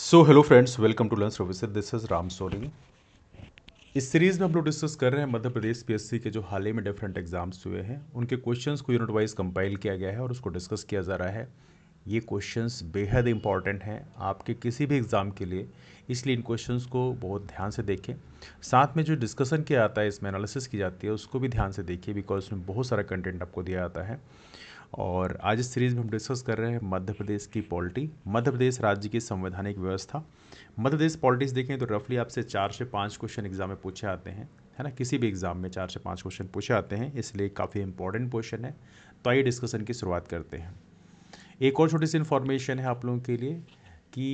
So hello friends welcome to learn services this is Ram Soni इस series में हम लोग डिस्कस कर रहे हैं मध्य प्रदेश पीएससी के जो हाल ही में डिफरेंट एग्जाम्स हुए हैं उनके क्वेश्चंस को यूनिट वाइज कंपाइल किया गया है और उसको डिस्कस किया जा रहा है ये क्वेश्चंस बेहद इंपॉर्टेंट हैं आपके किसी भी एग्ज़ाम के लिए इसलिए इन क्वेश्चंस को बहुत ध्यान से देखें साथ में जो डिस्कशन किया जाता है इसमें एनालिसिस की जाती है उसको भी ध्यान से देखिए बिकॉज उसमें बहुत सारा कंटेंट आपको दिया जाता है और आज इस सीरीज़ में हम डिस्कस कर रहे हैं मध्य प्रदेश की पॉलिटी मध्य प्रदेश राज्य की संवैधानिक व्यवस्था मध्य प्रदेश पॉलिटिक्स देखें तो रफली आपसे चार से पाँच क्वेश्चन एग्जाम में पूछे आते हैं है ना किसी भी एग्ज़ाम में चार से पाँच क्वेश्चन पूछे आते हैं इसलिए काफ़ी इंपॉर्टेंट क्वेश्चन है तो आइए डिस्कशन की शुरुआत करते हैं एक और छोटी सी इन्फॉर्मेशन है आप लोगों के लिए कि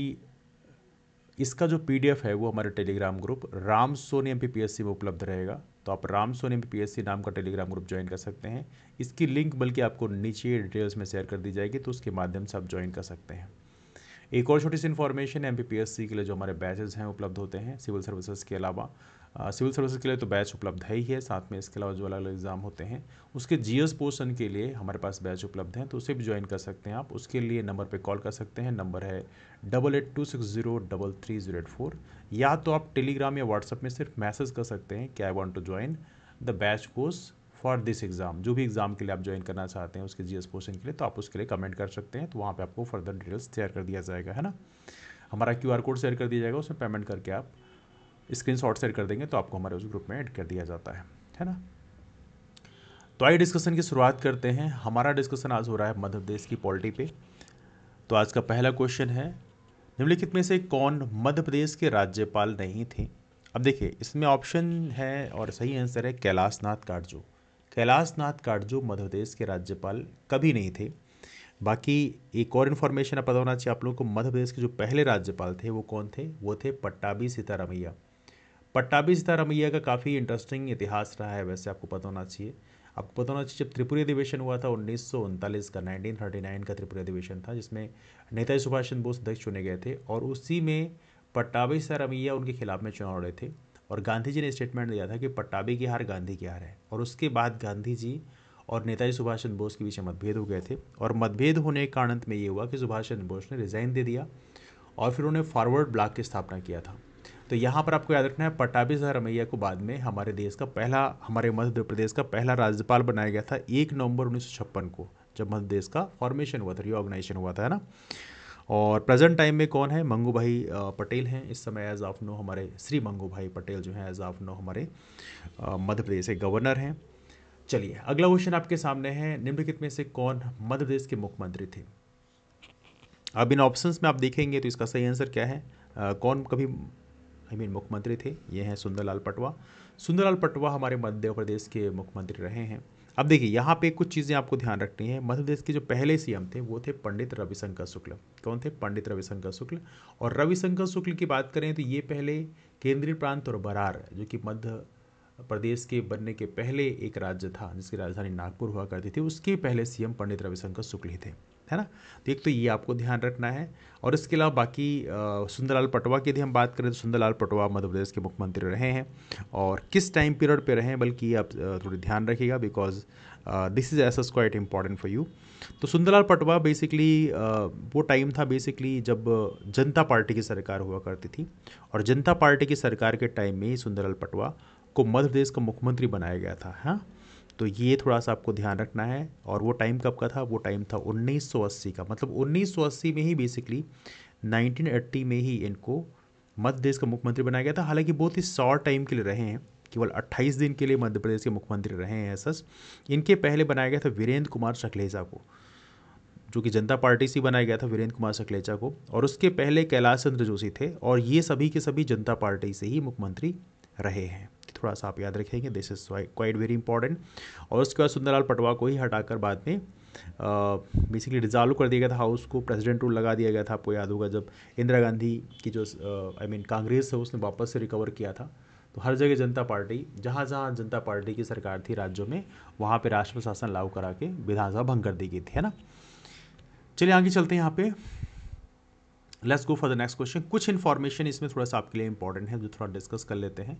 इसका जो पीडीएफ है वो हमारे Telegram group Ram Soni M में उपलब्ध रहेगा तो आप राम सोनी एम नाम का टेलीग्राम ग्रुप ज्वाइन कर सकते हैं इसकी लिंक बल्कि आपको नीचे डिटेल्स में शेयर कर दी जाएगी तो उसके माध्यम से आप ज्वाइन कर सकते हैं एक और छोटी सी इन्फॉर्मेशन एम के लिए जो हमारे बैचेज हैं उपलब्ध होते हैं सिविल सर्विसेज के अलावा सिविल सर्विसेज के लिए तो बैच उपलब्ध है ही है साथ में इसके अलावा जो अलग अलग एग्ज़ाम होते हैं उसके जी एस पोर्सन के लिए हमारे पास बैच उपलब्ध हैं तो उसे भी ज्वाइन कर सकते हैं आप उसके लिए नंबर पे कॉल कर सकते हैं नंबर है double eight two six zero double three zero eight four या तो आप टेलीग्राम या व्हाट्सअप में सिर्फ मैसेज कर सकते हैं कि I want to join the batch course for this exam जो भी एग्ज़ाम के लिए आप ज्वाइन करना चाहते हैं उसके जी एस पोर्सन के लिए तो आप उसके लिए कमेंट कर सकते हैं तो वहाँ पर आपको फर्दर डिटेल्स शेयर कर दिया जाएगा है ना हमारा क्यू आर कोड शेयर कर दिया जाएगा उसमें पेमेंट करके आप स्क्रीन शॉट सेट कर देंगे तो आपको हमारे उस ग्रुप में ऐड कर दिया जाता है है ना तो आइए डिस्कशन की शुरुआत करते हैं हमारा डिस्कशन आज हो रहा है मध्य प्रदेश की पॉलिटी पे तो आज का पहला क्वेश्चन है निम्नलिखित में से कौन मध्य प्रदेश के राज्यपाल नहीं थे अब देखिए इसमें ऑप्शन है और सही आंसर है कैलाश नाथ काटजू कैलाश नाथ काटजू मध्य प्रदेश के राज्यपाल कभी नहीं थे बाकी एक और इन्फॉर्मेशन पता होना चाहिए आप लोगों को मध्य प्रदेश के जो पहले राज्यपाल थे वो कौन थे वो थे पट्टाभी सीतारामैया पट्टाभी सीतारामैया का काफ़ी इंटरेस्टिंग इतिहास रहा है वैसे आपको पता होना चाहिए आपको पता होना चाहिए जब त्रिपुरी अधिवेशन हुआ था उन्नीस का 1939 का त्रिपुरी अधिवेशन था जिसमें नेताजी सुभाष चंद्र बोस अध्यक्ष चुने गए थे और उसी में पट्टाभी सीतारामैया उनके खिलाफ में चुनाव लड़े थे और गांधी जी ने स्टेटमेंट दिया था कि पट्टाभी की हार गांधी की हार है और उसके बाद गांधी जी और नेताजी सुभाष चंद्र बोस के बीच मतभेद हो गए थे और मतभेद होने के अंत में ये हुआ कि सुभाष चंद्र बोस ने रिज़ाइन दे दिया और फिर उन्होंने फॉरवर्ड ब्लॉक की स्थापना किया था तो यहाँ पर आपको याद रखना है पटाभी रमैया को बाद में हमारे देश का पहला हमारे मध्य प्रदेश का पहला राज्यपाल बनाया गया था एक नवंबर उन्नीस को जब मध्य प्रदेश का फॉर्मेशन हुआ था रिओर्गनाइजेशन हुआ था है ना और प्रेजेंट टाइम में कौन है मंगू भाई पटेल हैं इस समय एज ऑफ नो हमारे श्री मंगू भाई पटेल जो हैं एज ऑफ नो हमारे मध्य प्रदेश के गवर्नर हैं चलिए अगला क्वेश्चन आपके सामने है निम्नलिखित में से कौन मध्य प्रदेश के मुख्यमंत्री थे अब इन ऑप्शंस में आप देखेंगे तो इसका सही आंसर क्या है आ, कौन कभी आई मीन मुख्यमंत्री थे ये हैं सुंदरलाल पटवा सुंदरलाल पटवा हमारे मध्य प्रदेश के मुख्यमंत्री रहे हैं अब देखिए यहाँ पे कुछ चीज़ें आपको ध्यान रखनी है मध्य प्रदेश के जो पहले सीएम थे वो थे पंडित रविशंकर शुक्ल कौन थे पंडित रविशंकर शुक्ल और रविशंकर शुक्ल की बात करें तो ये पहले केंद्रीय प्रांत और बरार जो कि मध्य प्रदेश के बनने के पहले एक राज्य था जिसकी राजधानी नागपुर हुआ करती थी उसके पहले सीएम पंडित रविशंकर शुक्ल ही थे है ना तो एक तो ये आपको ध्यान रखना है और इसके अलावा बाकी सुंदरलाल पटवा की यदि हम बात करें तो सुंदरलाल पटवा मध्य प्रदेश के मुख्यमंत्री रहे हैं और किस टाइम पीरियड पे रहे हैं बल्कि आप थोड़ी ध्यान रखिएगा because this is as quite important for you तो सुंदरलाल पटवा बेसिकली वो टाइम था बेसिकली जब जनता पार्टी की सरकार हुआ करती थी और जनता पार्टी की सरकार के टाइम में ही सुंदरलाल पटवा को मध्य प्रदेश का मुख्यमंत्री बनाया गया था हाँ तो ये थोड़ा सा आपको ध्यान रखना है और वो टाइम कब का था वो टाइम था 1980 का मतलब 1980 में ही बेसिकली 1980 में ही इनको मध्य प्रदेश का मुख्यमंत्री बनाया गया था हालांकि बहुत ही शॉर्ट टाइम के लिए रहे हैं केवल 28 दिन के लिए मध्य प्रदेश के मुख्यमंत्री रहे हैं सच इनके पहले बनाया गया था वीरेंद्र कुमार सखलेजा को जो कि जनता पार्टी से बनाया गया था वीरेंद्र कुमार सखलेजा को और उसके पहले कैलाश चंद्र जोशी थे और ये सभी के सभी जनता पार्टी से ही मुख्यमंत्री रहे हैं थोड़ा सा आप याद रखेंगे this is quite very important और उसके बाद सुंदरलाल पटवा को ही हटाकर बाद में बेसिकली डिजॉल्व कर दिया गया था हाउस को प्रेसिडेंट रूल लगा दिया गया था आपको याद होगा जब इंदिरा गांधी की जो आई मीन कांग्रेस है उसने वापस से रिकवर किया था तो हर जगह जनता पार्टी जहाँ जहाँ जनता पार्टी की सरकार थी राज्यों में वहाँ पर राष्ट्र शासन लागू करा के विधानसभा भंग कर दी गई थी है ना चलिए आगे चलते हैं यहाँ पे let's go for the next question कुछ इन्फॉर्मेशन इसमें थोड़ा सा आपके लिए इंपॉर्टेंट है जो थोड़ा डिस्कस कर लेते हैं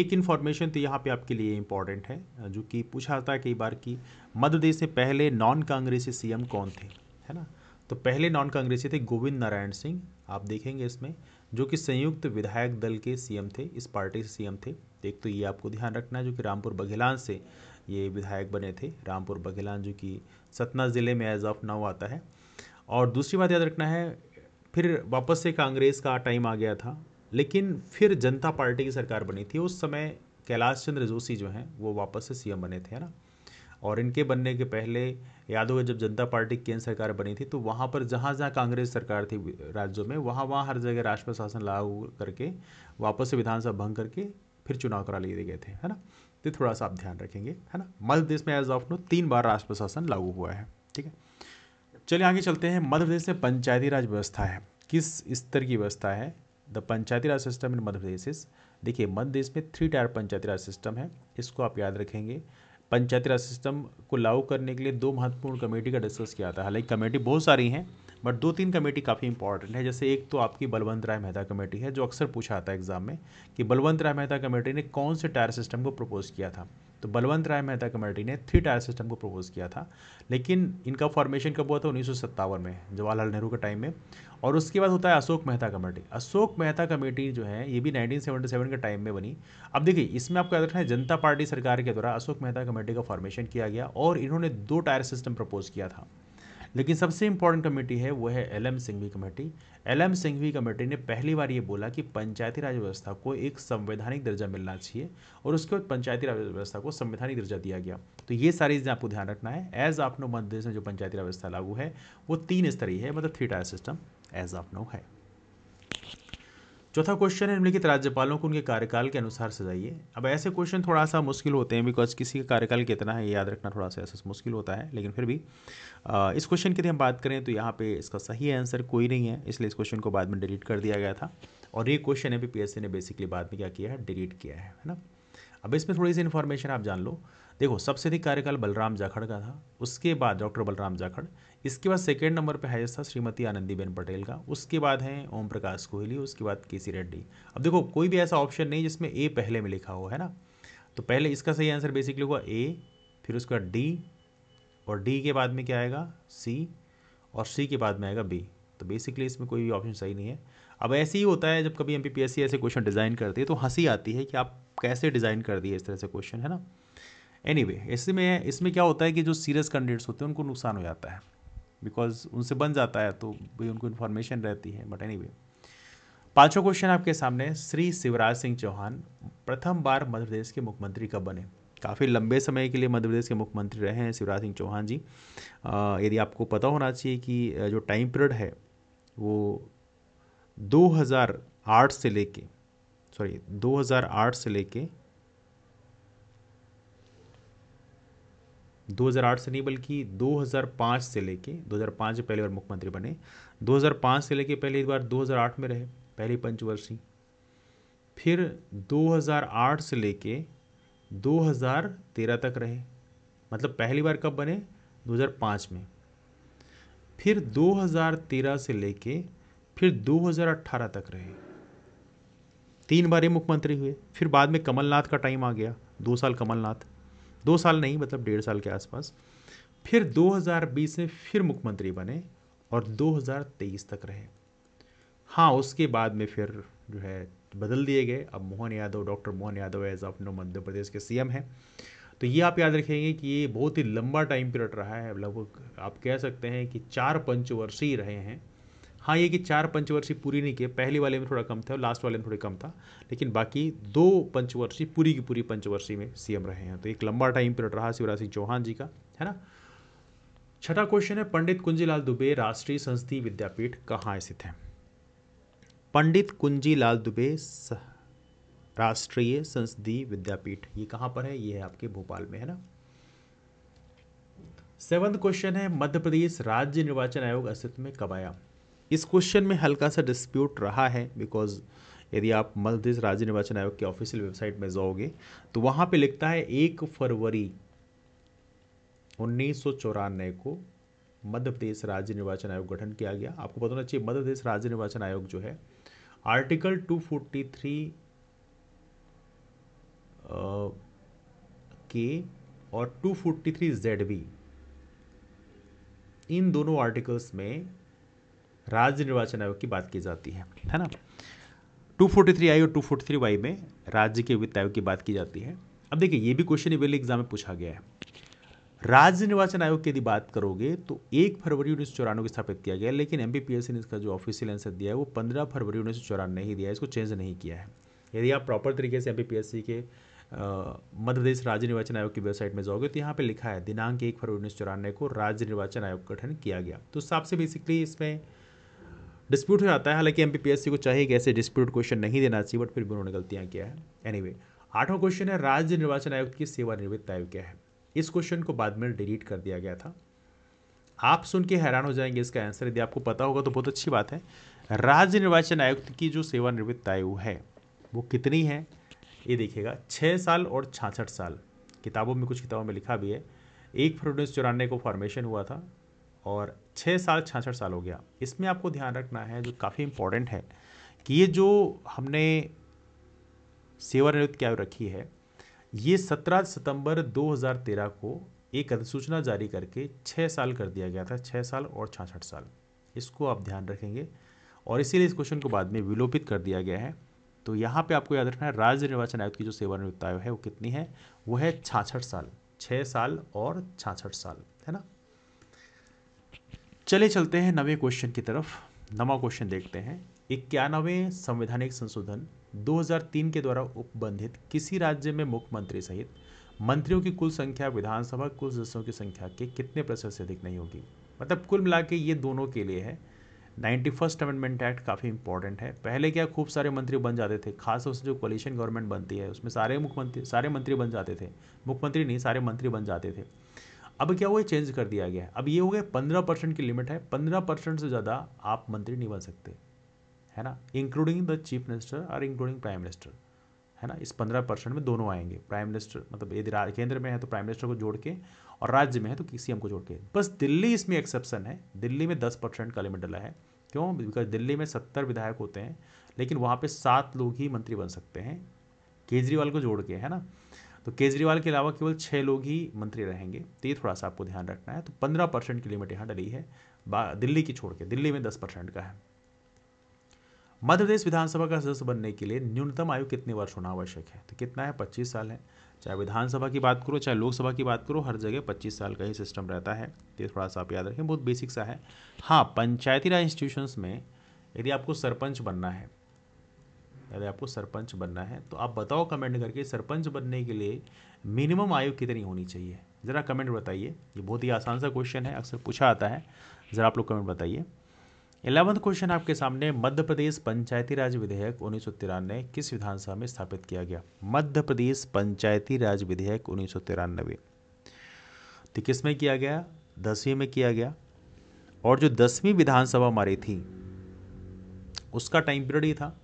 एक इन्फॉर्मेशन तो यहाँ पे आपके लिए इंपॉर्टेंट है जो कि पूछा जाता है कई बार कि मध्यप्रदेश से पहले नॉन कांग्रेसी सीएम कौन थे है ना तो पहले नॉन कांग्रेसी थे गोविंद नारायण सिंह आप देखेंगे इसमें जो कि संयुक्त विधायक दल के सीएम थे इस पार्टी से सीएम थे एक तो ये आपको ध्यान रखना है जो कि रामपुर बघेलान से ये विधायक बने थे रामपुर बघेलान जो कि सतना ज़िले में एज ऑफ नाउ आता है और दूसरी बात याद रखना है फिर वापस से कांग्रेस का टाइम आ गया था लेकिन फिर जनता पार्टी की सरकार बनी थी उस समय कैलाश चंद्र जोशी जो हैं वो वापस से सीएम बने थे है ना और इनके बनने के पहले यादव जब जनता पार्टी की केंद्र सरकार बनी थी तो वहाँ पर जहाँ जहाँ कांग्रेस सरकार थी राज्यों में वहाँ वहाँ हर जगह राष्ट्र शासन लागू करके वापस से विधानसभा भंग करके फिर चुनाव करा लिए गए थे है ना तो थोड़ा सा आप ध्यान रखेंगे है ना मध्य प्रदेश में एज ऑफ नो तीन बार राष्ट्र शासन लागू हुआ है ठीक है चलिए आगे चलते हैं मध्य प्रदेश में पंचायती राज व्यवस्था है किस स्तर की व्यवस्था है the Panchayati Raj system in Madhya प्रदेश इस देखिए मध्य प्रदेश में three tier Panchayati Raj system है इसको आप याद रखेंगे पंचायती राज सिस्टम को लागू करने के लिए दो महत्वपूर्ण कमेटी का डिस्कस किया था हालांकि कमेटी बहुत सारी हैं बट दो तीन कमेटी काफ़ी इंपॉर्टेंट है जैसे एक तो आपकी बलवंत राय मेहता कमेटी है जो अक्सर पूछा आता है एग्जाम में कि बलवंत राय मेहता कमेटी ने कौन से टायर सिस्टम को प्रपोज किया था तो बलवंत राय मेहता कमेटी ने थ्री टायर सिस्टम को प्रपोज किया था लेकिन इनका फॉर्मेशन कब हुआ था उन्नीस में जवाहरलाल नेहरू के टाइम में और उसके बाद होता है अशोक मेहता कमेटी अशोक मेहता कमेटी जो है ये भी 1977 के टाइम में बनी अब देखिए इसमें आपको याद रखना है जनता पार्टी सरकार के द्वारा अशोक मेहता कमेटी का फॉर्मेशन किया गया और इन्होंने दो टायर सिस्टम प्रपोज किया था लेकिन सबसे इंपॉर्टेंट कमेटी है वो है L M Singhvi committee L M Singhvi committee ने पहली बार ये बोला कि पंचायती राज व्यवस्था को एक संवैधानिक दर्जा मिलना चाहिए और उसके बाद पंचायती राज व्यवस्था को संवैधानिक दर्जा दिया गया तो ये सारी चीज़ें आपको ध्यान रखना है एज आप नो मध्य में जो पंचायती राज व्यवस्था लागू है वो तीन स्तरीय है मतलब थ्री टायर सिस्टम एज आप नो है चौथा क्वेश्चन है निम्नलिखित राज्यपालों को उनके कार्यकाल के अनुसार सजाइए अब ऐसे क्वेश्चन थोड़ा सा मुश्किल होते हैं बिकॉज किसी का कार्यकाल कितना है याद रखना थोड़ा सा ऐसा मुश्किल होता है लेकिन फिर भी आ, इस क्वेश्चन की यदि हम बात करें तो यहाँ पे इसका सही आंसर कोई नहीं है इसलिए इस क्वेश्चन को बाद में डिलीट कर दिया गया था और ये क्वेश्चन अभी पी ने बेसिकली बाद में क्या किया है डिलीट किया है है ना अब इसमें थोड़ी सी इन्फॉर्मेशन आप जान लो देखो सबसे अधिक कार्यकाल बलराम जाखड़ का था उसके बाद डॉक्टर बलराम जाखड़ इसके बाद सेकेंड नंबर पर हाइस्ट था श्रीमती आनंदीबेन पटेल का उसके बाद हैं ओम प्रकाश कोहली उसके बाद के सी रेड्डी अब देखो कोई भी ऐसा ऑप्शन नहीं जिसमें ए पहले में लिखा हो है ना तो पहले इसका सही आंसर बेसिकली हुआ ए फिर उसका डी और डी के बाद में क्या आएगा सी और सी के बाद में आएगा बी तो बेसिकली इसमें कोई भी ऑप्शन सही नहीं है अब ऐसे ही होता है जब कभी एम ऐसे क्वेश्चन डिज़ाइन करती है तो हंसी आती है कि आप कैसे डिज़ाइन कर दिए इस तरह से क्वेश्चन है ना एनी anyway, इसमें इसमें क्या होता है कि जो सीरियस कैंडिडेट्स होते हैं उनको नुकसान हो जाता है बिकॉज उनसे बन जाता है तो भी उनको इन्फॉर्मेशन रहती है बट एनी वे पाँचों क्वेश्चन आपके सामने श्री शिवराज सिंह चौहान प्रथम बार मध्य प्रदेश के मुख्यमंत्री कब बने काफ़ी लंबे समय के लिए मध्य प्रदेश के मुख्यमंत्री रहे हैं शिवराज सिंह चौहान जी यदि आपको पता होना चाहिए कि जो टाइम पीरियड है वो 2008 से लेके सॉरी 2008 से लेके 2008 से नहीं बल्कि 2005 से लेके 2005 से पहली बार मुख्यमंत्री बने 2005 से लेके पहली बार 2008 में रहे पहली पंचवर्षीय फिर 2008 से लेके 2013 तक रहे मतलब पहली बार कब बने 2005 में फिर 2013 से लेके फिर 2018 तक रहे तीन बार ये मुख्यमंत्री हुए फिर बाद में कमलनाथ का टाइम आ गया दो साल कमलनाथ दो साल नहीं मतलब डेढ़ साल के आसपास फिर 2020 में फिर मुख्यमंत्री बने और 2023 तक रहे हाँ उसके बाद में फिर जो है बदल दिए गए अब Mohan Yadav doctor Mohan Yadav as of now Madhya Pradesh के सीएम हैं तो ये आप याद रखेंगे कि ये बहुत ही लंबा टाइम पीरियड रहा है लगभग आप कह सकते हैं कि चार पंचवर्षीय रहे हैं हाँ ये कि चार पंचवर्षीय पूरी नहीं किए पहले वाले में थोड़ा कम था और लास्ट वाले में थोड़ा कम था लेकिन बाकी दो पंचवर्षीय पूरी की पूरी पंचवर्षीय में सीएम रहे हैं तो एक लंबा टाइम पीरियड रहा शिवराज सिंह चौहान जी का है ना छठा क्वेश्चन है पंडित कुंजीलाल दुबे राष्ट्रीय संस्कृत विद्यापीठ कहाँ स्थित है पंडित कुंजीलाल दुबे राष्ट्रीय संसदीय विद्यापीठ ये कहाँ पर है ये है आपके भोपाल में है ना सेवंथ क्वेश्चन है मध्य प्रदेश राज्य निर्वाचन आयोग अस्तित्व में कब आया इस क्वेश्चन में हल्का सा डिस्प्यूट रहा है बिकॉज यदि आप मध्य प्रदेश राज्य निर्वाचन आयोग की ऑफिशियल वेबसाइट में जाओगे तो वहां पे लिखता है एक फरवरी उन्नीस को मध्य प्रदेश राज्य निर्वाचन आयोग गठन किया गया आपको पता होना चाहिए मध्य प्रदेश राज्य निर्वाचन आयोग जो है आर्टिकल 243 के और 243 जेड बी इन दोनों आर्टिकल्स में राज्य निर्वाचन आयोग की बात की जाती है है ना 243 आई और 243 वाई में राज्य के वित्त आयोग की बात की जाती है अब देखिए ये भी क्वेश्चन एवेल एग्जाम में पूछा गया है राज्य निर्वाचन आयोग की यदि बात करोगे तो एक फरवरी उन्नीस सौ स्थापित किया गया लेकिन एम ने इसका जो ऑफिशियल आंसर दिया है वो पंद्रह फरवरी उन्नीस सौ ही दिया है इसको चेंज नहीं किया है यदि आप प्रॉपर तरीके से एम के मध्य प्रदेश राज्य निर्वाचन आयोग की वेबसाइट में जाओगे तो यहाँ पे लिखा है दिनांक एक फरवरी उन्नीस को राज्य निर्वाचन आयोग का गठन किया गया तो साफ से बेसिकली इसमें डिस्प्यूट हो जाता है हालांकि एम को चाहिए कि ऐसे डिस्प्यूट क्वेश्चन नहीं देना चाहिए बट फिर भी उन्होंने गलतियाँ किया है एनी anyway, आठवां क्वेश्चन है राज्य निर्वाचन आयोग की सेवानिवृत्त आयु क्या है इस क्वेश्चन को बाद में डिलीट कर दिया गया था आप सुन के हैरान हो जाएंगे इसका आंसर यदि आपको पता होगा तो बहुत अच्छी बात है राज्य निर्वाचन आयुक्त की जो सेवानिवृत्त आयु है वो कितनी है ये देखिएगा छः साल और छाछठ साल किताबों में कुछ किताबों में लिखा भी है एक फरवरी उन्नीस चौरानवे को फॉर्मेशन हुआ था और छः साल छाछठ साल हो गया इसमें आपको ध्यान रखना है जो काफ़ी इम्पोर्टेंट है कि ये जो हमने सेवानिवृत्त की आयु रखी है ये सत्रह सितंबर 2013 को एक अधिसूचना जारी करके छः साल कर दिया गया था छः साल और छाछठ साल इसको आप ध्यान रखेंगे और इसीलिए इस क्वेश्चन को बाद में विलोपित कर दिया गया है तो यहाँ पे आपको याद रखना है राज्य निर्वाचन आयोग की जो सेवानिवृत्त आयु है वो कितनी है वो है छाछठ साल छः साल और छाछठ साल है ना चले चलते हैं नवे क्वेश्चन की तरफ नवा क्वेश्चन देखते हैं इक्यानवे संवैधानिक संशोधन 2003 के द्वारा उपबंधित किसी राज्य में मुख्यमंत्री सहित मंत्रियों की कुल संख्या विधानसभा कुल सदस्यों की संख्या के कितने प्रतिशत से अधिक नहीं होगी मतलब कुल मिला के ये दोनों के लिए है नाइन्टी फर्स्ट अमेंडमेंट एक्ट काफ़ी इंपॉर्टेंट है पहले क्या खूब सारे मंत्री बन जाते थे खासतौर से जो कोलिशन गवर्नमेंट बनती है उसमें सारे मुख्यमंत्री सारे मंत्री बन जाते थे मुख्यमंत्री नहीं सारे मंत्री बन जाते थे अब क्या हुआ चेंज कर दिया गया है अब ये हो गया पंद्रह परसेंट की लिमिट है पंद्रह परसेंट से ज़्यादा आप मंत्री नहीं बन सकते है ना इंक्लूडिंग द चीफ मिनिस्टर और इंक्लूडिंग प्राइम मिनिस्टर है ना इस पंद्रह परसेंट में दोनों आएंगे प्राइम मिनिस्टर मतलब यदि केंद्र में है तो प्राइम मिनिस्टर को जोड़ के और राज्य में है तो सी को जोड़ के बस दिल्ली इसमें एक्सेप्शन है दिल्ली में दस परसेंट का लिमिट डला है क्यों बिकॉज दिल्ली में सत्तर विधायक होते हैं लेकिन वहाँ पर सात लोग ही मंत्री बन सकते हैं केजरीवाल को जोड़ के है ना तो केजरीवाल के अलावा केवल छः लोग ही मंत्री रहेंगे तो ये थोड़ा सा आपको ध्यान रखना है तो पंद्रह परसेंट की लिमिट यहाँ डली है दिल्ली की छोड़ के दिल्ली में दस परसेंट का है मध्य प्रदेश विधानसभा का सदस्य बनने के लिए न्यूनतम आयु कितने वर्ष होना आवश्यक है तो कितना है पच्चीस साल है चाहे विधानसभा की बात करो चाहे लोकसभा की बात करो हर जगह पच्चीस साल का ही सिस्टम रहता है तो ये थोड़ा सा आप याद रखें बहुत बेसिक सा है हाँ पंचायती राज इंस्टीट्यूशंस में यदि आपको सरपंच बनना है यदि आपको सरपंच बनना है तो आप बताओ कमेंट करके सरपंच बनने के लिए मिनिमम आयु कितनी होनी चाहिए ज़रा कमेंट बताइए ये बहुत ही आसान सा क्वेश्चन है अक्सर पूछा आता है ज़रा आप लोग कमेंट बताइए इलेवंथ क्वेश्चन आपके सामने मध्य प्रदेश पंचायती राज विधेयक उन्नीस किस विधानसभा में स्थापित किया गया मध्य प्रदेश पंचायती राज विधेयक उन्नीस तो किस में किया गया दसवीं में किया गया और जो दसवीं विधानसभा हमारी थी उसका टाइम पीरियड ही था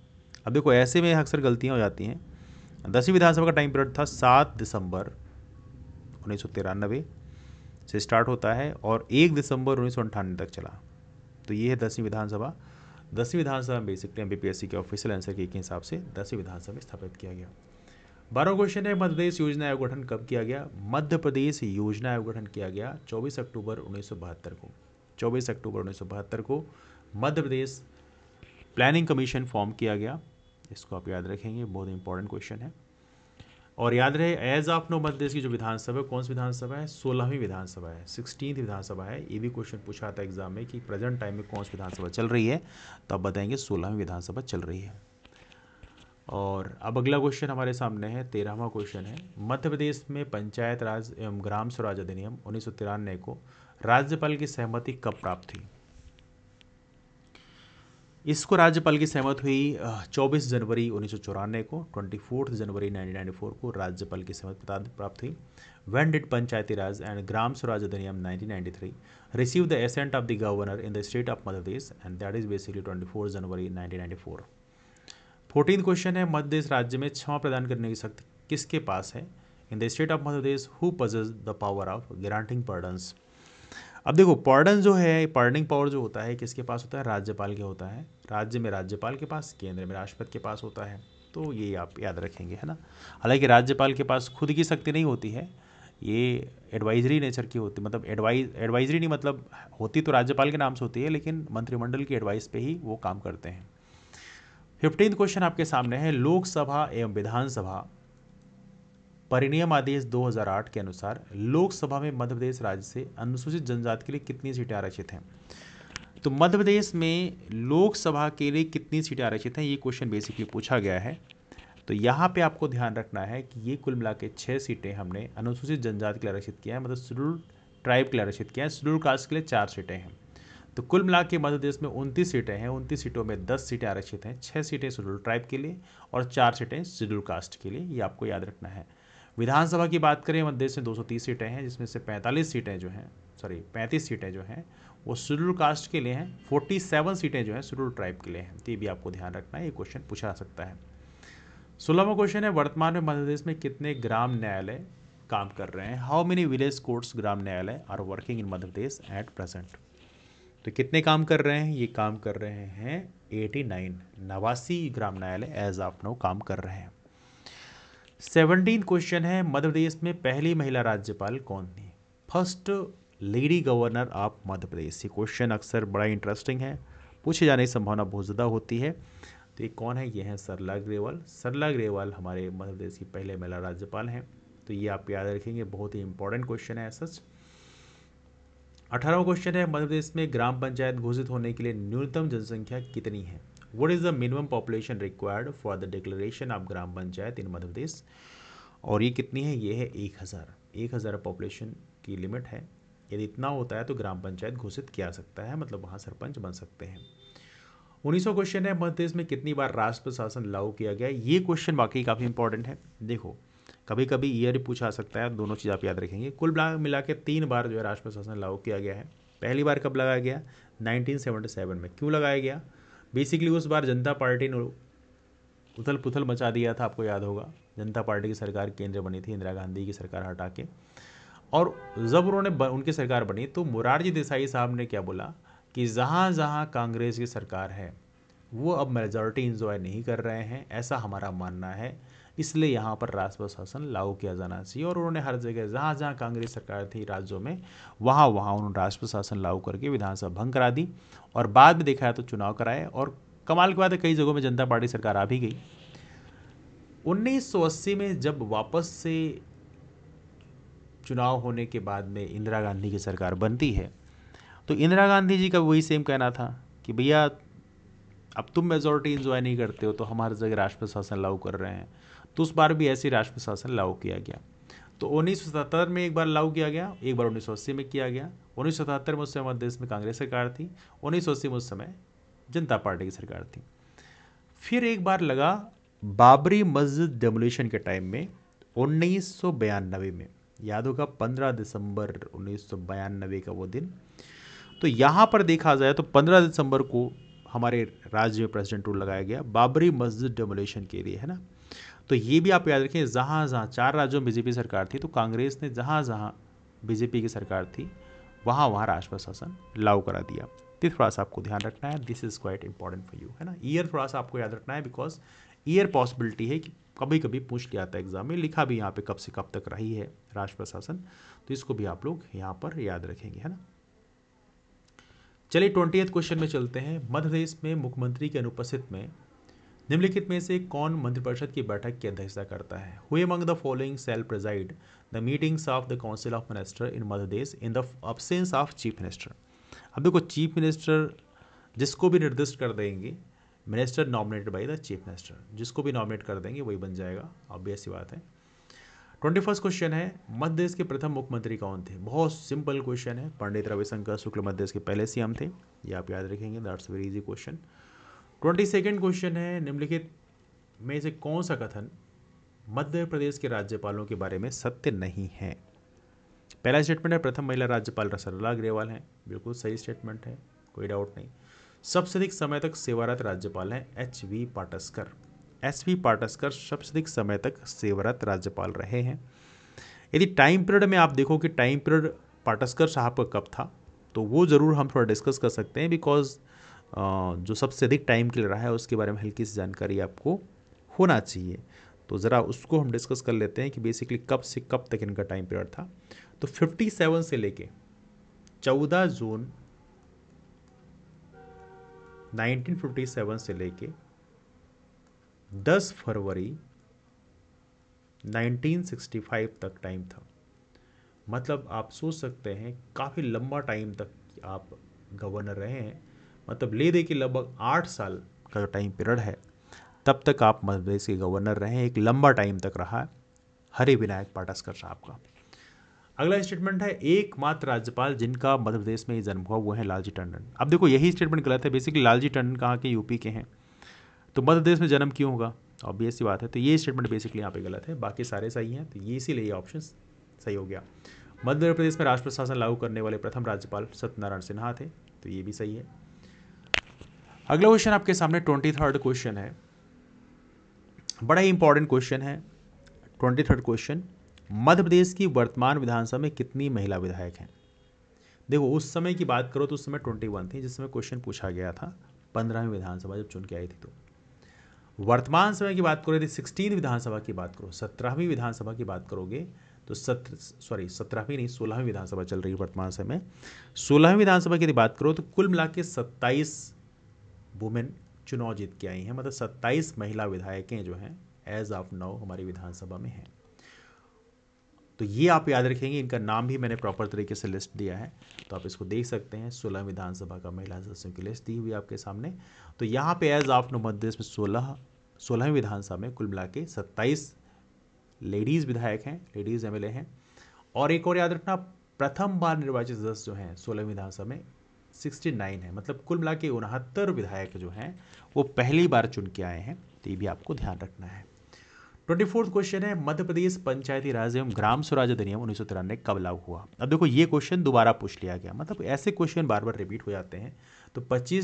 अब देखो ऐसे में अक्सर गलतियाँ हो जाती हैं दसवीं विधानसभा का टाइम पीरियड था सात दिसंबर उन्नीस से स्टार्ट होता है और एक दिसंबर उन्नीस तक चला तो ये है दसवीं विधानसभा दसवीं विधानसभा बेसिकली एम के ऑफिशियल आंसर के हिसाब से दसवीं विधानसभा में स्थापित किया गया बारह क्वेश्चन है मध्य प्रदेश योजना आयोग गठन कब किया गया मध्य प्रदेश योजना आयोग गठन किया गया 24 अक्टूबर उन्नीस को 24 अक्टूबर उन्नीस को Madhya Pradesh planning commission form किया गया इसको आप याद रखेंगे बहुत इंपॉर्टेंट क्वेश्चन है और याद रहे एज ऑफ नो मध्य की जो विधानसभा कौन सी विधानसभा है सोलहवीं विधानसभा है सिक्सटीन विधानसभा है ये भी क्वेश्चन पूछा था एग्जाम में कि प्रेजेंट टाइम में कौन सी विधानसभा चल रही है तो आप बताएंगे सोलहवीं विधानसभा चल रही है और अब अगला क्वेश्चन हमारे सामने है तेरहवा क्वेश्चन है मध्य प्रदेश में पंचायत राज एवं ग्राम स्वराज अधिनियम उन्नीस को राज्यपाल की सहमति कब प्राप्त हुई इसको राज्यपाल की सहमत हुई 24 जनवरी उन्नीस को ट्वेंटी जनवरी 1994 को राज्यपाल की सहमत प्राप्त हुई when did Panchayati Raj and Gram Swaraj अधिनियम 1993 receive the assent of the governor in the state of Madhya Pradesh and that is basically 24 January 1994 fourteen question है मध्य प्रदेश राज्य में क्षमा प्रदान करने की शक्ति किसके पास है in the state of Madhya Pradesh who possesses the power of granting pardons अब देखो पर्डन जो है पर्डनिंग पावर जो होता है किसके पास होता है राज्यपाल के होता है राज्य में राज्यपाल के पास केंद्र में राष्ट्रपति के पास होता है तो ये आप याद रखेंगे है ना हालांकि राज्यपाल के पास खुद की शक्ति नहीं होती है ये एडवाइजरी नेचर की होती मतलब एडवाइज एडवाइजरी नहीं मतलब होती तो राज्यपाल के नाम से होती है लेकिन मंत्रिमंडल की एडवाइस पे ही वो काम करते हैं फिफ्टीन क्वेश्चन आपके सामने है लोकसभा एवं विधानसभा परिनियम आदेश 2008 के अनुसार लोकसभा में मध्य प्रदेश राज्य से अनुसूचित जनजाति के लिए कितनी सीटें आरक्षित हैं तो मध्य प्रदेश में लोकसभा के लिए कितनी सीटें आरक्षित हैं ये क्वेश्चन बेसिकली पूछा गया है तो यहाँ पे आपको ध्यान रखना है कि ये कुल मिला के छः सीटें हमने अनुसूचित जनजाति के लिए आरक्षित किया है मतलब शेड्यूल ट्राइब के लिए आरक्षित किया है शेड्यूल कास्ट के लिए चार सीटें हैं तो कुल मिला के मध्य प्रदेश में उनतीस सीटें हैं उनतीस सीटों में दस सीटें आरक्षित हैं छः सीटें शेड्यूल ट्राइब के लिए और चार सीटें शेड्यूल कास्ट के लिए ये आपको याद रखना है विधानसभा की बात करें मध्य प्रदेश में दो सीटें हैं जिसमें से 45 सीटें जो हैं सॉरी 35 सीटें जो हैं वो शेड्यूल कास्ट के लिए हैं 47 सीटें जो हैं शेड्यूल ट्राइब के लिए हैं तो ये भी आपको ध्यान रखना है ये क्वेश्चन पूछा जा सकता है सोलहवा क्वेश्चन है वर्तमान में मध्य प्रदेश में कितने ग्राम न्यायालय काम कर रहे हैं how many village courts Gram Nyayalaya are working in Madhya Pradesh at present तो कितने काम कर रहे हैं ये काम कर रहे हैं 89 नवासी ग्राम न्यायालय एज ऑफ नो काम कर रहे हैं सेवनटीन क्वेश्चन है मध्य प्रदेश में पहली महिला राज्यपाल कौन थी first lady governor of Madhya Pradesh ये क्वेश्चन अक्सर बड़ा इंटरेस्टिंग है पूछे जाने की संभावना बहुत ज़्यादा होती है तो ये कौन है ये हैं सरला ग्रेवाल सरला ग्रेवाल हमारे मध्य प्रदेश की पहले महिला राज्यपाल हैं तो ये आप याद रखेंगे बहुत ही इंपॉर्टेंट क्वेश्चन है सच अठारहवा क्वेश्चन है मध्य प्रदेश में ग्राम पंचायत घोषित होने के लिए न्यूनतम जनसंख्या कितनी है what is the minimum population required for the declaration of gram panchayat in Madhya Pradesh और ये कितनी है ये है एक हज़ार एक हज़ार पॉपुलेशन की लिमिट है यदि इतना होता है तो ग्राम पंचायत घोषित किया सकता है मतलब वहाँ सरपंच बन सकते हैं उन्नीसवा क्वेश्चन है मध्य प्रदेश में कितनी बार राष्ट्र प्रशासन लागू किया गया ये क्वेश्चन वाकई काफ़ी इंपॉर्टेंट है देखो कभी कभी ईयर पूछा सकता है दोनों चीज़ आप याद रखेंगे कुल मिला के तीन बार जो है राष्ट्र प्रशासन लागू किया गया है पहली बार कब लगाया गया 1977 में क्यों लगाया गया बेसिकली उस बार जनता पार्टी ने उथल पुथल मचा दिया था आपको याद होगा जनता पार्टी की सरकार केंद्र बनी थी इंदिरा गांधी की सरकार हटा के और जब उन्होंने उनकी सरकार बनी तो मुरारजी देसाई साहब ने क्या बोला कि जहाँ जहाँ कांग्रेस की सरकार है वो अब मेजॉरिटी इंजॉय नहीं कर रहे हैं ऐसा हमारा मानना है इसलिए यहाँ पर राजस्व शासन लागू किया जाना चाहिए और उन्होंने हर जगह जहाँ जहाँ कांग्रेस सरकार थी राज्यों में वहाँ वहाँ उन्होंने राजस्व शासन लागू करके विधानसभा भंग करा दी और बाद में देखा तो चुनाव कराए और कमाल की बात है कई जगहों में जनता पार्टी सरकार आ भी गई 1980 में जब वापस से चुनाव होने के बाद में इंदिरा गांधी की सरकार बनती है तो इंदिरा गांधी जी का वही सेम कहना था कि भैया अब तुम मेजोरिटी इन्जॉय नहीं करते हो तो हमारे जगह राष्ट्रपति शासन लागू कर रहे हैं तो उस बार भी ऐसे राष्ट्र शासन लागू किया गया तो उन्नीस में एक बार लागू किया गया एक बार उन्नीस में किया गया उन्नीस में उस समय मध्य में कांग्रेस सरकार थी उन्नीस में उस समय जनता पार्टी की सरकार थी फिर एक बार लगा बाबरी मस्जिद डेमोलिशन के टाइम में उन्नीस में याद होगा 15 दिसंबर उन्नीस का वो दिन तो यहाँ पर देखा जाए तो 15 दिसंबर को हमारे राज्य में प्रेसिडेंट रूल लगाया गया बाबरी मस्जिद डेमोलेशन के लिए है ना तो ये भी आप याद रखें जहाँ जहाँ चार राज्यों में बीजेपी सरकार थी तो कांग्रेस ने जहाँ जहाँ बीजेपी की सरकार थी वहाँ वहाँ राष्ट्रपति शासन लागू करा दिया तो थोड़ा सा आपको ध्यान रखना है this is quite important for you है ना ईयर थोड़ा सा आपको याद रखना है बिकॉज ईयर पॉसिबिलिटी है कि कभी कभी पूछ लिया है एग्जाम में लिखा भी यहाँ पे कब से कब तक रही है राष्ट्र प्रशासन तो इसको भी आप लोग यहाँ पर याद रखेंगे है ना चलिए ट्वेंटी क्वेश्चन में चलते हैं मध्य प्रदेश में मुख्यमंत्री के अनुपस्थित में निम्नलिखित में से कौन मंत्रिपरिषद की बैठक की अध्यक्षता करता है हुए among the following shall preside the meetings of the council of minister in Madhya Desh in the absence of chief minister अब देखो चीफ मिनिस्टर जिसको भी निर्दिष्ट कर देंगे minister nominated by the chief minister जिसको भी नॉमिनेट कर देंगे वही बन जाएगा ऑब्वियस ही बात है ट्वेंटी फर्स्ट क्वेश्चन है मध्य देश के प्रथम मुख्यमंत्री कौन थे बहुत सिंपल क्वेश्चन है पंडित रविशंकर शुक्ल मध्य देश के पहले सीएम थे ये आप याद रखेंगे that's very easy question twenty second question है निम्नलिखित में से कौन सा कथन मध्य प्रदेश के राज्यपालों के बारे में सत्य नहीं है पहला स्टेटमेंट है प्रथम महिला राज्यपाल सरला अग्रवाल हैं बिल्कुल सही स्टेटमेंट है कोई डाउट नहीं सबसे अधिक समय तक सेवारत राज्यपाल हैं H V Pataskar S V Pataskar सबसे अधिक समय तक सेवारत राज्यपाल रहे हैं यदि टाइम पीरियड में आप देखो कि टाइम पीरियड पाटस्कर साहब का कब था तो वो ज़रूर हम थोड़ा डिस्कस कर सकते हैं बिकॉज जो सबसे अधिक टाइम के लिए रहा है उसके बारे में हल्की सी जानकारी आपको होना चाहिए तो ज़रा उसको हम डिस्कस कर लेते हैं कि बेसिकली कब से कब तक इनका टाइम पीरियड था तो 57 से लेके 14 जून 1957 से लेके 10 फरवरी 1965 तक टाइम था मतलब आप सोच सकते हैं काफ़ी लंबा टाइम तक आप गवर्नर रहे हैं मतलब ले दे कि लगभग आठ साल का जो टाइम पीरियड है तब तक आप मध्यप्रदेश के गवर्नर रहे एक लंबा टाइम तक रहा हरे विनायक पाटस्कर साहब का अगला स्टेटमेंट है एकमात्र राज्यपाल जिनका मध्य प्रदेश में जन्म हुआ वो है लालजी टंडन अब देखो यही स्टेटमेंट गलत है बेसिकली लालजी टंडन कहाँ के यूपी के हैं तो मध्य प्रदेश में जन्म क्यों होगा ऑब्वियस सी बात है तो ये स्टेटमेंट बेसिकली यहाँ पे गलत है बाकी सारे सही हैं तो ये इसीलिए ऑप्शन सही हो गया मध्य प्रदेश में राष्ट्र प्रशासन लागू करने वाले प्रथम राज्यपाल सत्यनारायण सिन्हा थे तो ये भी सही है अगला क्वेश्चन आपके सामने ट्वेंटी थर्ड क्वेश्चन है बड़ा ही इंपॉर्टेंट क्वेश्चन है twenty third question Madhya Pradesh की वर्तमान विधानसभा में कितनी महिला विधायक हैं देखो उस समय की बात करो तो उस समय ट्वेंटी वन थी जिस समय क्वेश्चन पूछा गया था पंद्रहवीं विधानसभा जब चुन के आई थी तो वर्तमान समय की बात करो यदि सिक्सटीन विधानसभा की बात करो सत्रहवीं विधानसभा की बात करोगे तो सत्र सॉरी सत्रहवीं नहीं सोलहवीं विधानसभा चल रही है वर्तमान समय सोलहवीं विधानसभा की यदि बात करो तो कुल मिला के सत्ताईस वुमेन चुनाव जीत के आई हैं मतलब 27 महिला विधायकें जो हैं एज ऑफ नाउ हमारी विधानसभा में हैं तो ये आप याद रखेंगे इनका नाम भी मैंने प्रॉपर तरीके से लिस्ट दिया है तो आप इसको देख सकते हैं सोलह विधानसभा का महिला सदस्यों की लिस्ट दी हुई आपके सामने तो यहाँ पे एज ऑफ नो मध्य में सोलह सोलहवीं विधानसभा में कुल मिला के सत्ताईस लेडीज़ विधायक हैं लेडीज़ एम हैं और एक और याद रखना प्रथम बार निर्वाचित सदस्य जो हैं सोलहवीं विधानसभा में 69 है मतलब कुल मिला के उनहत्तर विधायक जो हैं वो पहली बार चुन के आए हैं तो ये भी आपको ध्यान रखना है ट्वेंटी फोर्थ क्वेश्चन है मध्य प्रदेश पंचायती राज एवं ग्राम स्वराज अधिनियम उन्नीस सौ तिरानवे कब लागू हुआ अब देखो ये क्वेश्चन दोबारा पूछ लिया गया मतलब ऐसे क्वेश्चन बार बार रिपीट हो जाते हैं तो 25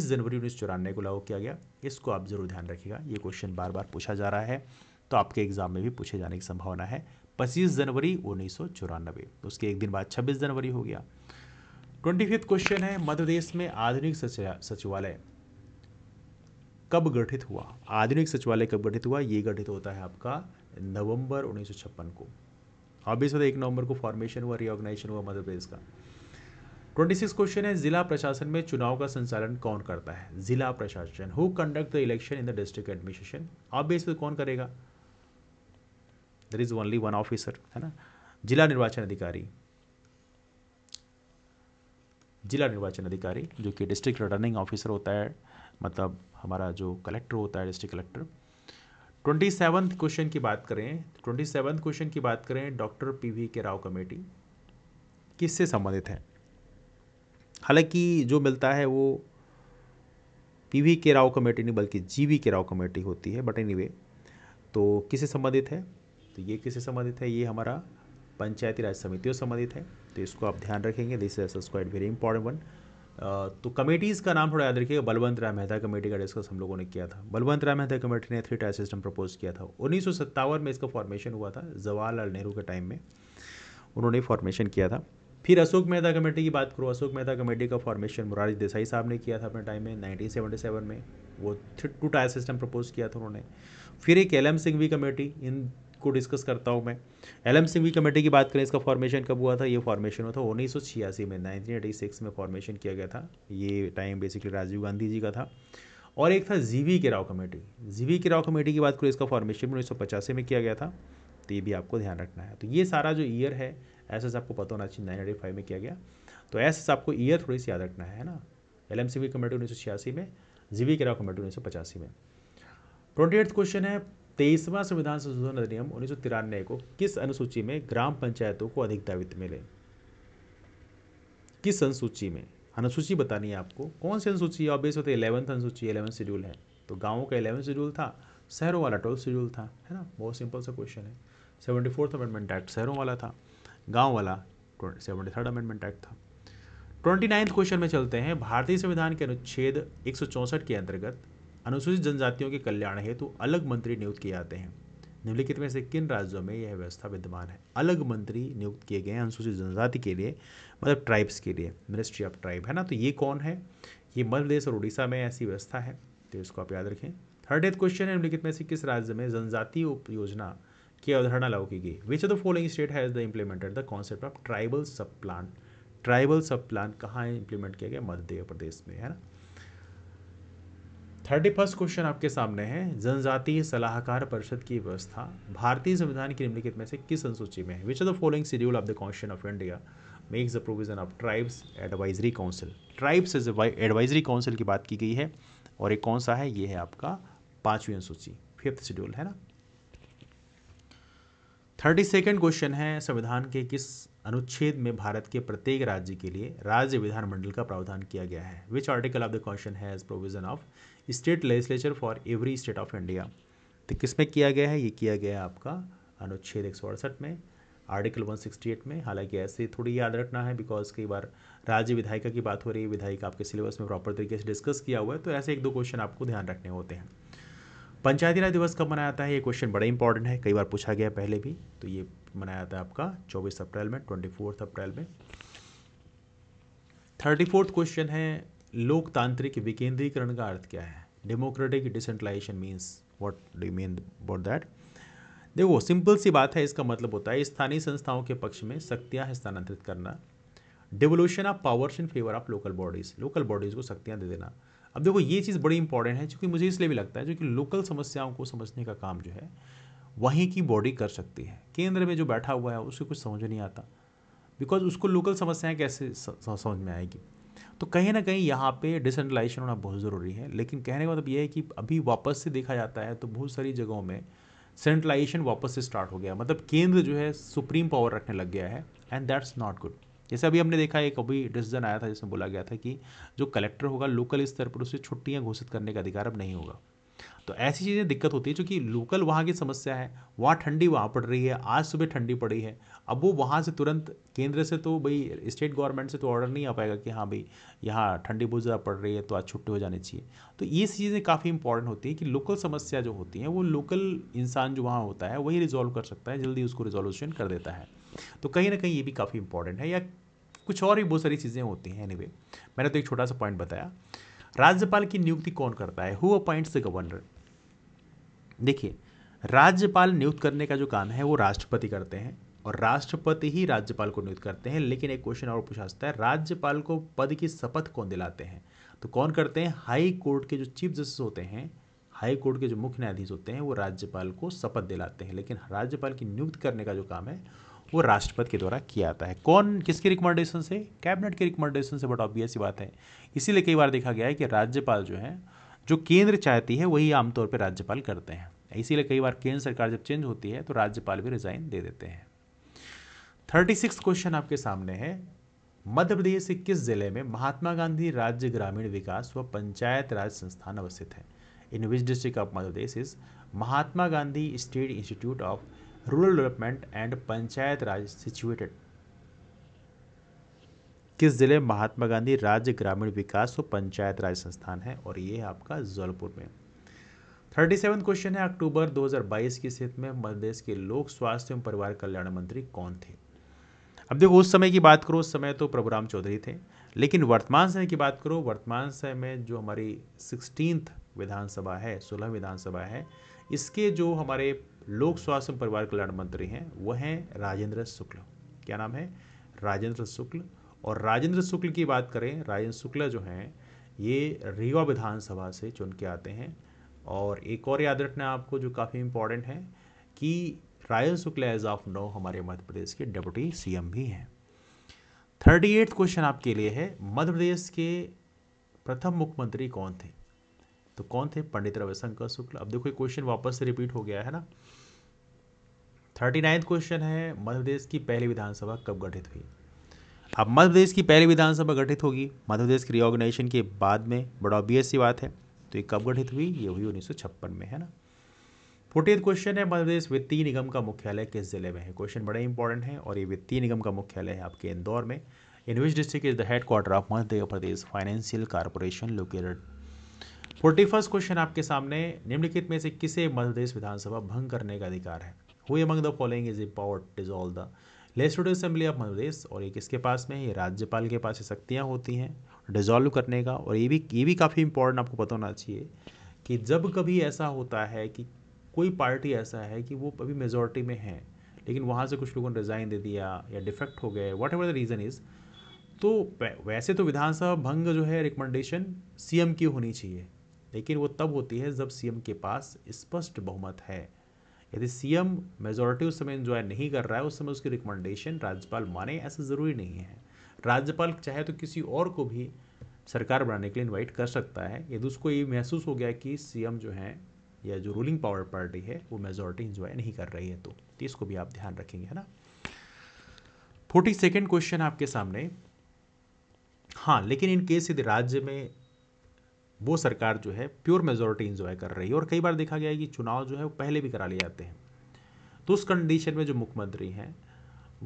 जनवरी उन्नीस सौ चौरानवे को लागू किया गया इसको आप जरूर ध्यान रखिएगा ये क्वेश्चन बार बार पूछा जा रहा है तो आपके एग्जाम में भी पूछे जाने की संभावना है पच्चीस जनवरी उन्नीस सौ तो उसके एक दिन बाद छब्बीस जनवरी हो गया ट्वेंटी फिफ्थ क्वेश्चन है मध्य प्रदेश में आधुनिक सचिवालय कब गठित हुआ आधुनिक सचिवालय कब गठित हुआ ये गठित होता है आपका नवंबर उन्नीस को ऑब्वियस तो एक नवंबर को फॉर्मेशन हुआ रिओर्गनाइजेशन हुआ मध्य प्रदेश का ट्वेंटी सिक्स क्वेश्चन है जिला प्रशासन में चुनाव का संचालन कौन करता है जिला प्रशासन who conduct the election in the district administration obvious कौन करेगा there is only one officer है ना जिला निर्वाचन अधिकारी जिला निर्वाचन अधिकारी जो कि डिस्ट्रिक्ट रिटर्निंग ऑफिसर होता है मतलब हमारा जो कलेक्टर होता है district collector twenty seventh question की बात करें ट्वेंटी सेवन्थ क्वेश्चन की बात करें डॉक्टर पी वी के राव कमेटी किससे संबंधित है हालांकि जो मिलता है वो पी वी के राव कमेटी नहीं बल्कि जी वी के राव कमेटी होती है बट एनी anyway, तो किससे संबंधित है तो ये किससे संबंधित है ये हमारा पंचायती राज समितियों संबंधित है तो इसको आप ध्यान रखेंगे this is quite very important one तो कमेटीज़ का नाम थोड़ा याद रखिएगा बलवंत राय मेहता कमेटी का डिस्कस हम लोगों ने किया था बलवंत राय मेहता कमेटी ने थ्री टायर सिस्टम प्रपोज किया था उन्नीस में इसका फॉर्मेशन हुआ था जवाहरलाल नेहरू के टाइम में उन्होंने फॉर्मेशन किया था फिर अशोक मेहता कमेटी की बात करो अशोक मेहता कमेटी का फॉर्मेशन मुरारी देसाई साहब ने किया था अपने टाइम में नाइनटीन में वो three two tier system propose किया था उन्होंने फिर एक एल एम सिंघवी कमेटी इन को डिस्कस करता हूँ मैं एल एम सिंघवी कमेटी की बात करें इसका फॉर्मेशन कब हुआ था ये फॉर्मेशन हुआ था उन्नीस सौ छियासी में नाइनटीन एटी सिक्स में फॉर्मेशन किया गया था ये टाइम बेसिकली राजीव गांधी जी का था और एक था जीवी के राव कमेटी जीवी के राव कमेटी की बात करें इसका फॉर्मेशन उन्नीस सौ पचासी में किया गया था तो ये भी आपको ध्यान रखना है तो ये सारा जो ईयर है ऐसा आपको पता होना चाहिए नाइन एटी फाइव में किया गया तो ऐसे आपको ईयर थोड़ी सी याद रखना है ना L M Singhvi committee उन्नीस सौ छियासी में जीवी के राव कमेटी उन्नीस सौ पचासी में ट्वेंटी एट्थ क्वेश्चन है तेईसवां संविधान संशोधन अधिनियम उन्नीस को किस अनुसूची में ग्राम पंचायतों को अधिक दायित्व मिले किस अनुसूची में अनुसूची बतानी है आपको कौन सी अनुसूची है ऑब्वियस होती है इलेवंथ अनुसूची इलेवंथ शेड्यूल है तो गाँव का इलेवंथ शेड्यूल था शहरों वाला ट्वेल्थ शेड्यूल था है ना बहुत सिंपल सा क्वेश्चन है सेवेंटी फोर्थ अमेंडमेंट एक्ट शहरों वाला था गांव वाला सेवेंटी थर्ड अमेंडमेंट एक्ट था ट्वेंटी नाइन्थ क्वेश्चन में चलते हैं भारतीय संविधान के अनुच्छेद एक के अंतर्गत अनुसूचित जनजातियों के कल्याण हेतु तो अलग मंत्री नियुक्त किए जाते हैं निम्नलिखित में से किन राज्यों में यह व्यवस्था विद्यमान है अलग मंत्री नियुक्त किए गए हैं अनुसूचित जनजाति के लिए मतलब ट्राइब्स के लिए मिनिस्ट्री ऑफ ट्राइब है ना तो ये कौन है ये मध्य प्रदेश और उड़ीसा में ऐसी व्यवस्था है तो इसको आप याद रखें थर्ड एथ क्वेश्चन है निम्नलिखित में से किस राज्य में जनजातीय उप योजना की अवधारणा लागू की गई which of the following state has the implemented the concept of tribal sub plan tribal sub plan कहाँ इम्प्लीमेंट किया गया मध्य प्रदेश में है ना थर्टी फर्स्ट क्वेश्चन आपके सामने है जनजातीय सलाहकार परिषद की व्यवस्था भारतीय संविधान की निम्नलिखित में से किस अनुसूची में है which are the following schedule of the constitution of India makes the provision of tribes advisory council tribes as advisory council की बात की गई है और एक कौन सा है ये है आपका पांचवी अनुसूची फिफ्थ शेड्यूल है ना थर्टी सेकेंड क्वेश्चन है संविधान के किस अनुच्छेद में भारत के प्रत्येक राज्य के लिए राज्य विधानमंडल का प्रावधान किया गया है which article of the question has provision of state legislature for every state of India तो किस में किया गया है ये किया गया है आपका अनुच्छेद एक में आर्टिकल 168 में हालांकि ऐसे थोड़ी याद रखना है बिकॉज कई बार राज्य विधायिका की बात हो रही है विधायिका आपके सिलेबस में प्रॉपर तरीके से डिस्कस किया हुआ है तो ऐसे एक दो क्वेश्चन आपको ध्यान रखने होते हैं पंचायती राज दिवस कब मनाया जाता है ये क्वेश्चन बड़ा इंपॉर्टेंट है कई बार पूछा गया पहले भी तो ये मनाया जाता है आपका चौबीस अप्रैल में ट्वेंटी अप्रैल में थर्टी फोर्थ क्वेश्चन है लोकतांत्रिक विकेंद्रीकरण का अर्थ क्या है democratic decentralization means what do mean about that देखो सिंपल सी बात है इसका मतलब होता है स्थानीय संस्थाओं के पक्ष में शक्तियाँ स्थानांतरित करना devolution of powers in favour of local bodies local bodies को शक्तियाँ दे देना अब देखो ये चीज़ बड़ी इंपॉर्टेंट है क्योंकि मुझे इसलिए भी लगता है क्योंकि लोकल समस्याओं को समझने का काम जो है वहीं की बॉडी कर सकती है केंद्र में जो बैठा हुआ है उसे कुछ समझ नहीं आता बिकॉज उसको लोकल समस्याएं कैसे समझ में आएगी तो कहीं ना कहीं यहाँ पे डिसेंट्रलाइजेशन होना बहुत ज़रूरी है लेकिन कहने का मतलब ये है कि अभी वापस से देखा जाता है तो बहुत सारी जगहों में सेंट्रलाइजेशन वापस से स्टार्ट हो गया मतलब केंद्र जो है सुप्रीम पावर रखने लग गया है एंड दैट्स नॉट गुड जैसे अभी हमने देखा एक अभी डिसीजन आया था जिसमें बोला गया था कि जो कलेक्टर होगा लोकल स्तर पर उसे छुट्टियाँ घोषित करने का अधिकार अब नहीं होगा तो ऐसी चीज़ें दिक्कत होती है चूँकि लोकल वहाँ की समस्या है वहाँ ठंडी वहाँ पड़ रही है आज सुबह ठंडी पड़ी है अब वो वहाँ से तुरंत केंद्र से तो भाई स्टेट गवर्नमेंट से तो ऑर्डर नहीं आ पाएगा कि हाँ भाई यहाँ ठंडी बहुत ज़्यादा पड़ रही है तो आज छुट्टी हो जानी चाहिए तो ये चीज़ें काफ़ी इंपॉर्टेंट होती है कि लोकल समस्या जो होती है वो लोकल इंसान जो वहाँ होता है वही रिजॉल्व कर सकता है जल्दी उसको रिजोल्यूशन कर देता है तो कहीं ना कहीं ये भी काफ़ी इंपॉर्टेंट है या कुछ और भी बहुत सारी चीज़ें होती हैं एनी anyway, मैंने तो एक छोटा सा पॉइंट बताया राज्यपाल की नियुक्ति कौन करता है हु अपॉइंट्स द गवर्नर देखिए राज्यपाल नियुक्त करने का जो काम है वो राष्ट्रपति करते हैं और राष्ट्रपति ही राज्यपाल को नियुक्त करते हैं लेकिन एक क्वेश्चन और पूछा जाता है राज्यपाल को पद की शपथ कौन दिलाते हैं तो कौन करते हैं हाई कोर्ट के जो चीफ जस्टिस होते हैं हाई कोर्ट के जो मुख्य न्यायाधीश होते हैं वो राज्यपाल को शपथ दिलाते हैं लेकिन राज्यपाल की नियुक्त करने का जो काम है वो राष्ट्रपति के द्वारा किया जाता है कौन किसके रिकमेंडेशन से कैबिनेट के रिकमेंडेशन से बट ऑब्वियस बात है इसीलिए कई बार देखा गया है कि राज्यपाल जो है जो केंद्र चाहती है वही आमतौर पर राज्यपाल करते हैं इसीलिए कई बार केंद्र सरकार जब चेंज होती है तो राज्यपाल भी रिजाइन दे देते हैं थर्टी सिक्स क्वेश्चन आपके सामने है मध्य प्रदेश के किस जिले में महात्मा गांधी राज्य ग्रामीण विकास व पंचायत राज संस्थान अवस्थित है in which district of Madhya Pradesh is Mahatma Gandhi state institute of rural development and panchayat raj situated किस जिले महात्मा गांधी राज्य ग्रामीण विकास व पंचायत राज संस्थान है और ये है आपका जौलपुर में थर्टी सेवन क्वेश्चन है अक्टूबर 2022 की स्थिति में मध्यप्रदेश के लोक स्वास्थ्य एवं परिवार कल्याण मंत्री कौन थे अब देखो उस समय की बात करो उस समय तो प्रभुराम चौधरी थे लेकिन वर्तमान समय की बात करो वर्तमान समय में जो हमारी सिक्सटीनथ विधानसभा है सोलह विधानसभा है इसके जो हमारे लोक स्वास्थ्य एवं परिवार कल्याण मंत्री हैं वह हैं राजेंद्र शुक्ल क्या नाम है राजेंद्र शुक्ल और राजेंद्र शुक्ल की बात करें राजेंद्र शुक्ल जो हैं ये रीवा विधानसभा से चुन के आते हैं और एक और याद रखना आपको जो काफ़ी इम्पोर्टेंट है कि Rayal Shukla as of now हमारे मध्य प्रदेश के डेप्यूटी सी भी हैं थर्टी एट क्वेश्चन आपके लिए है मध्य प्रदेश के प्रथम मुख्यमंत्री कौन थे तो कौन थे पंडित रविशंकर शुक्ल अब देखो ये क्वेश्चन वापस से रिपीट हो गया है ना थर्टी नाइन्थ क्वेश्चन है मध्य प्रदेश की पहली विधानसभा कब गठित हुई अब मध्य प्रदेश की पहली विधानसभा गठित होगी मध्य प्रदेश की रिओर्गेनाइजेशन के बाद में बड़ा ऑब्वियस सी बात है तो ये कब गठित हुई ये हुई उन्नीस में है ना फोर्टीन क्वेश्चन है मध्य प्रदेश वित्तीय निगम का मुख्यालय किस जिले में है क्वेश्चन बड़े इंपॉर्टेंट है और ये वित्तीय निगम का मुख्यालय है आपके इंदौर में in which district is the head quarter of Madhya Pradesh financial corporation located forty first question आपके सामने निम्नलिखित में से किसे मध्य प्रदेश विधानसभा भंग करने का अधिकार है हुई among the following is a power is all the legislative assembly of Madhya Pradesh और ये किसके पास में ये राज्यपाल के पास ये शक्तियाँ होती हैं डिज़ोल्व करने का और ये भी ये भी काफ़ी इम्पोर्टेंट आपको पता होना चाहिए कि जब कभी ऐसा होता है कि कोई पार्टी ऐसा है कि वो अभी मेजोरिटी में है लेकिन वहाँ से कुछ लोगों ने रिज़ाइन दे दिया या डिफेक्ट हो गए whatever the reason is तो वैसे तो विधानसभा भंग जो है रिकमेंडेशन सीएम की होनी चाहिए लेकिन वो तब होती है जब सीएम के पास स्पष्ट बहुमत है यदि सीएम मेजोरिटी उस समय इन्जॉय नहीं कर रहा है उस समय उसकी रिकमेंडेशन राज्यपाल माने ऐसा ज़रूरी नहीं है राज्यपाल चाहे तो किसी और को भी सरकार बनाने के लिए इनवाइट कर सकता है यदि उसको ये महसूस हो गया कि सीएम जो है या जो रूलिंग पावर पार्टी है वो मेजोरिटी इंजॉय नहीं कर रही है तो इसको भी आप ध्यान रखेंगे है ना फोर्टी सेकेंड क्वेश्चन आपके सामने हाँ लेकिन इन केस यदि राज्य में वो सरकार जो है प्योर मेजोरिटी इंजॉय कर रही है और कई बार देखा गया है कि चुनाव जो है वो पहले भी करा लिए जाते हैं तो उस कंडीशन में जो मुख्यमंत्री हैं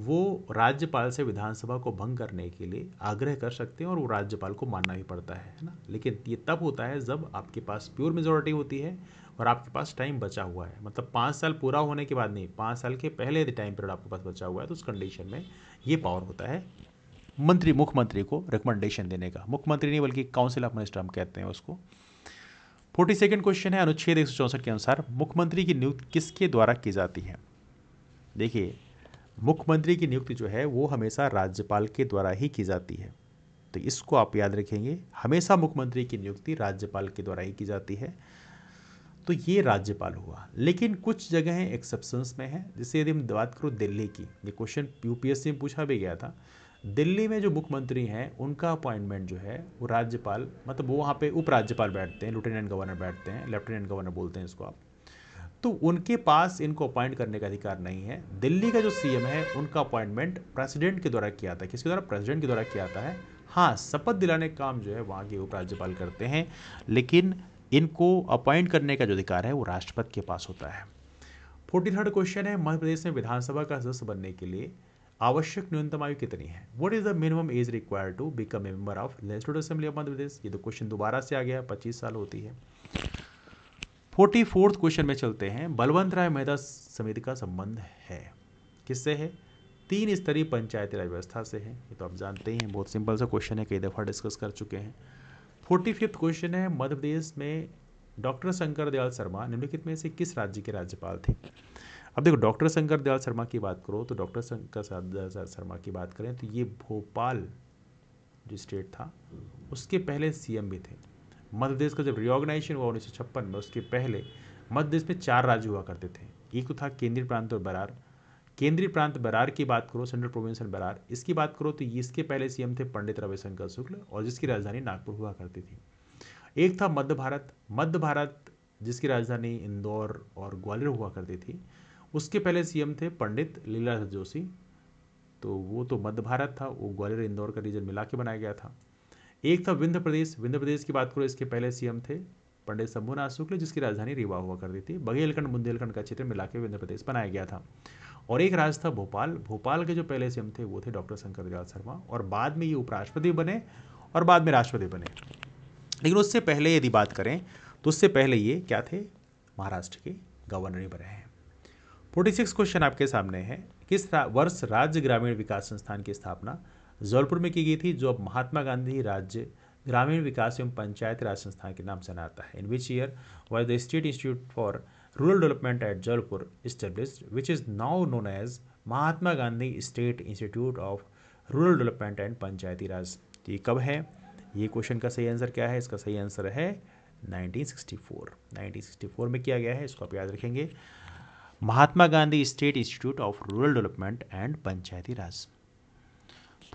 वो राज्यपाल से विधानसभा को भंग करने के लिए आग्रह कर सकते हैं और वो राज्यपाल को मानना भी पड़ता है है ना लेकिन ये तब होता है जब आपके पास प्योर मेजोरिटी होती है और आपके पास टाइम बचा हुआ है मतलब पाँच साल पूरा होने के बाद नहीं पाँच साल के पहले यदि टाइम पीरियड आपके पास बचा हुआ है तो उस कंडीशन में ये पावर होता है मंत्री मुख्यमंत्री को रिकमेंडेशन देने का मुख्यमंत्री नहीं बल्कि काउंसिल ऑफ मिनिस्टर हम कहते हैं उसको फोर्टी सेकेंड क्वेश्चन है अनुच्छेद एक के अनुसार मुख्यमंत्री की नियुक्ति किसके द्वारा की जाती है देखिए मुख्यमंत्री की नियुक्ति जो है वो हमेशा राज्यपाल के द्वारा ही की जाती है तो इसको आप याद रखेंगे हमेशा मुख्यमंत्री की नियुक्ति राज्यपाल के द्वारा ही की जाती है तो ये राज्यपाल हुआ लेकिन कुछ जगहें एक्सेप्शंस में हैं जैसे यदि हम बात करूँ दिल्ली की ये क्वेश्चन यूपीएससी में पूछा भी गया था दिल्ली में जो मुख्यमंत्री हैं उनका अपॉइंटमेंट जो है वो राज्यपाल मतलब वो वहाँ पे उपराज्यपाल बैठते हैं लेफ्टिनेंट गवर्नर बैठते हैं लेफ्टिनेंट गवर्नर बोलते हैं इसको आप तो उनके पास इनको अपॉइंट करने का अधिकार नहीं है दिल्ली का जो सीएम है उनका अपॉइंटमेंट प्रेसिडेंट के द्वारा किया था है किसके द्वारा प्रेसिडेंट के द्वारा किया जाता है हाँ शपथ दिलाने का काम जो है वहाँ के उपराज्यपाल करते हैं लेकिन इनको अपॉइंट करने का जो अधिकार है वो राष्ट्रपति के पास होता है फोर्टी थर्ड क्वेश्चन है मध्य प्रदेश में विधानसभा का सदस्य बनने के लिए आवश्यक न्यूनतम आयु कितनी है what is the minimum age required to become a member of legislative assembly of Madhya Pradesh ये तो क्वेश्चन दोबारा से आ गया पच्चीस साल होती है फोर्टी फोर्थ क्वेश्चन में चलते हैं बलवंत राय मेहता समिति का संबंध है किससे है तीन स्तरीय पंचायती राज व्यवस्था से है ये तो आप जानते ही हैं बहुत सिंपल सा क्वेश्चन है कई दफ़ा डिस्कस कर चुके हैं फोर्टी फिफ्थ क्वेश्चन है मध्य प्रदेश में डॉक्टर शंकर दयाल शर्मा निम्नलिखित में से किस राज्य के राज्यपाल थे अब देखो डॉक्टर शंकर दयाल शर्मा की बात करो तो डॉक्टर शंकर शर्मा की बात करें तो ये भोपाल जो स्टेट था उसके पहले सीएम भी थे मध्य प्रदेश का जब रिओर्गनाइजेशन हुआ उन्नीस में उसके पहले मध्य प्रदेश में चार राज्य हुआ करते थे एक तो था केंद्रीय प्रांत और बरार केंद्रीय प्रांत बरार की बात करो सेंट्रल प्रोविंस एंड बरार इसकी बात करो तो इसके पहले सीएम थे पंडित रविशंकर शुक्ल और जिसकी राजधानी नागपुर हुआ करती थी एक था मध्य भारत मध्य भारत जिसकी राजधानी इंदौर और ग्वालियर हुआ करती थी उसके पहले सीएम थे पंडित लीलाधर जोशी तो वो तो मध्य भारत था वो ग्वालियर इंदौर का रीजन मिला के बनाया गया था एक था विंध्य प्रदेश विंध्य प्रदेश की बात करो इसके पहले सीएम थे पंडित शंभुनाथ शुक्ल जिसकी राजधानी रीवा हुआ करती थी बघेलखंड बुंदेलखंड का क्षेत्र मिला के विंध्य प्रदेश बनाया गया था और एक राज था भोपाल भोपाल के जो पहले सीएम थे वो थे डॉक्टर शंकर दयाल शर्मा और बाद में ये उपराष्ट्रपति बने और बाद में राष्ट्रपति बने लेकिन उससे पहले यदि बात करें तो उससे पहले ये क्या थे महाराष्ट्र के गवर्नर ही बने हैं फोर्टी सिक्स क्वेश्चन आपके सामने है किस वर्ष राज्य ग्रामीण विकास संस्थान की स्थापना जौलपुर में की गई थी जो अब महात्मा गांधी राज्य ग्रामीण विकास एवं पंचायत राज संस्थान के नाम से आता है in which year was the state institute for rural development at Jaulpur established which is now known as Mahatma Gandhi state institute of rural development and panchayati raj तो ये कब है ये क्वेश्चन का सही आंसर क्या है इसका सही आंसर है 1964 1964 में किया गया है इसको आप याद रखेंगे Mahatma Gandhi state institute of rural development and panchayati raj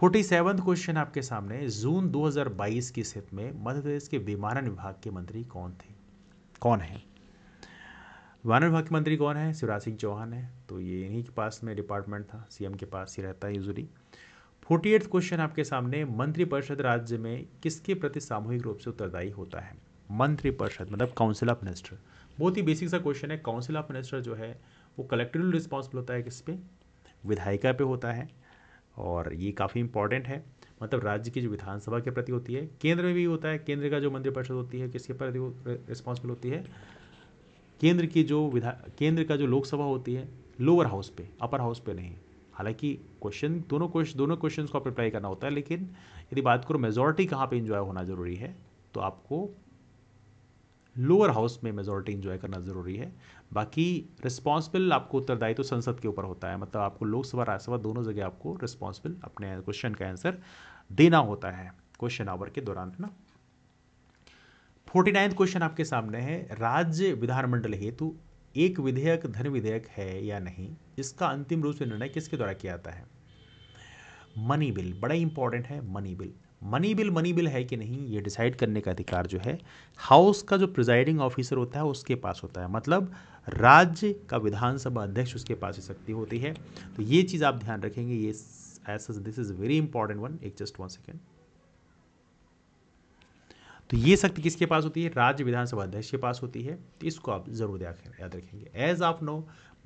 forty seven question आपके सामने जून 2022 की स्थिति में मध्य प्रदेश के विमानन विभाग के मंत्री कौन थे कौन है विमानन विभाग के मंत्री कौन है शिवराज सिंह चौहान है तो ये इन्हीं के पास में डिपार्टमेंट था सीएम के पास ही रहता है यूजली फोर्टी एट्थ क्वेश्चन आपके सामने मंत्रिपरिषद राज्य में किसके प्रति सामूहिक रूप से उत्तरदायी होता है मंत्रिपरिषद मतलब काउंसिल ऑफ मिनिस्टर बहुत ही बेसिक सा क्वेश्चन है काउंसिल ऑफ मिनिस्टर जो है वो कलेक्टिव रिस्पॉन्सिबल होता है किस पे विधायिका पे होता है और ये काफ़ी इंपॉर्टेंट है मतलब राज्य की जो विधानसभा के प्रति होती है केंद्र में भी होता है केंद्र का जो मंत्रिपरिषद होती है किसके प्रति रिस्पॉन्सिबल होती है केंद्र की जो विधा केंद्र का जो लोकसभा होती है लोअर हाउस पे अपर हाउस पे नहीं हालांकि क्वेश्चन दोनों क्वेश्चन दोनों क्वेश्चन को आप रिप्लाई करना होता है लेकिन यदि बात करो मेजोरिटी कहाँ पे इंजॉय होना ज़रूरी है तो आपको लोअर हाउस में मेजोरिटी इंजॉय करना ज़रूरी है बाकी रिस्पॉन्सिबल आपको उत्तरदायित्व तो संसद के ऊपर होता है मतलब आपको लोकसभा राज्यसभा दोनों जगह आपको रिस्पॉन्सिबल अपने क्वेश्चन का आंसर देना होता है क्वेश्चन आवर के दौरान है ना फोर्टी नाइन्थ क्वेश्चन आपके सामने है राज्य विधानमंडल हेतु एक विधेयक धन विधेयक है या नहीं इसका अंतिम रूप से निर्णय किसके द्वारा किया जाता है मनी बिल बड़ा इंपॉर्टेंट है money bill money bill money bill है कि नहीं ये डिसाइड करने का अधिकार जो है हाउस का जो प्रिजाइडिंग ऑफिसर होता है उसके पास होता है मतलब राज्य का विधानसभा अध्यक्ष उसके पास ही शक्ति होती है तो ये चीज़ आप ध्यान रखेंगे ये as this is very important one एक जस्ट वन सेकेंड तो ये शक्ति किसके पास होती है राज्य विधानसभा अध्यक्ष के पास होती है तो इसको आप जरूर याद रखेंगे एज आप नो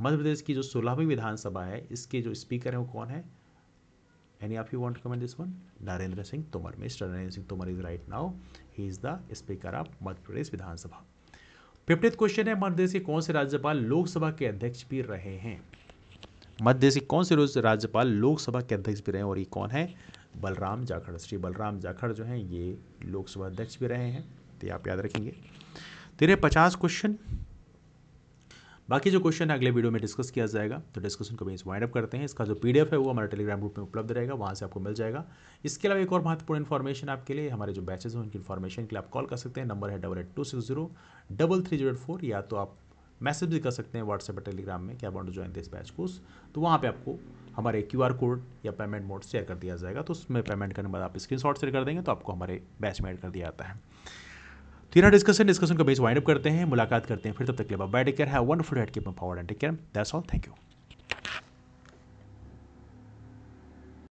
मध्य प्रदेश की जो सोलहवीं विधानसभा है इसके जो स्पीकर हैं वो कौन है Any of you want to comment this one? Narendra Singh Tomar. Mr. Narendra Singh Tomar is right now. He is the Speaker of Madhya Pradesh Vidhansabha fiftieth question है मध्य प्रदेश के कौन से राज्यपाल लोकसभा के अध्यक्ष भी रहे हैं मध्य से कौन से राज्यपाल लोकसभा के अध्यक्ष भी रहे हैं और ये कौन है बलराम जाखड़ श्री बलराम जाखड़ जो हैं ये लोकसभा अध्यक्ष भी रहे हैं तो आप याद रखेंगे तेरे पचास क्वेश्चन बाकी जो क्वेश्चन अगले वीडियो में डिस्कस किया जाएगा तो डिस्कशन को भी वाइंड अप करते हैं इसका जो पी है वो हमारे टेलीग्राम ग्रुप में उपलब्ध रहेगा वहाँ से आपको मिल जाएगा इसके अलावा एक और महत्वपूर्ण इन्फॉर्मेशन आपके लिए हमारे जो बैचेज हैं उनकी इन्फॉर्मेशन के लिए आप कॉल कर सकते हैं नंबर है double eight two six zero double three zero four या तो आप मैसेज भी कर सकते हैं व्हाट्सएप और टेलीग्राम में क्या bond join this batch course तो वहाँ पे आपको हमारे क्यू आर कोड या पेमेंट मोड शेयर कर दिया जाएगा तो उसमें पेमेंट करने के बाद आप स्क्रीन शॉट शेयर कर देंगे तो आपको हमारे बैच में ऐड कर दिया जाता है तीन डिस्कशन डिस्कशन को बेस वाइंड अप करते हैं मुलाकात करते हैं फिर तब तक ले bye take care have wonderful head keep em forward and take care that's all thank you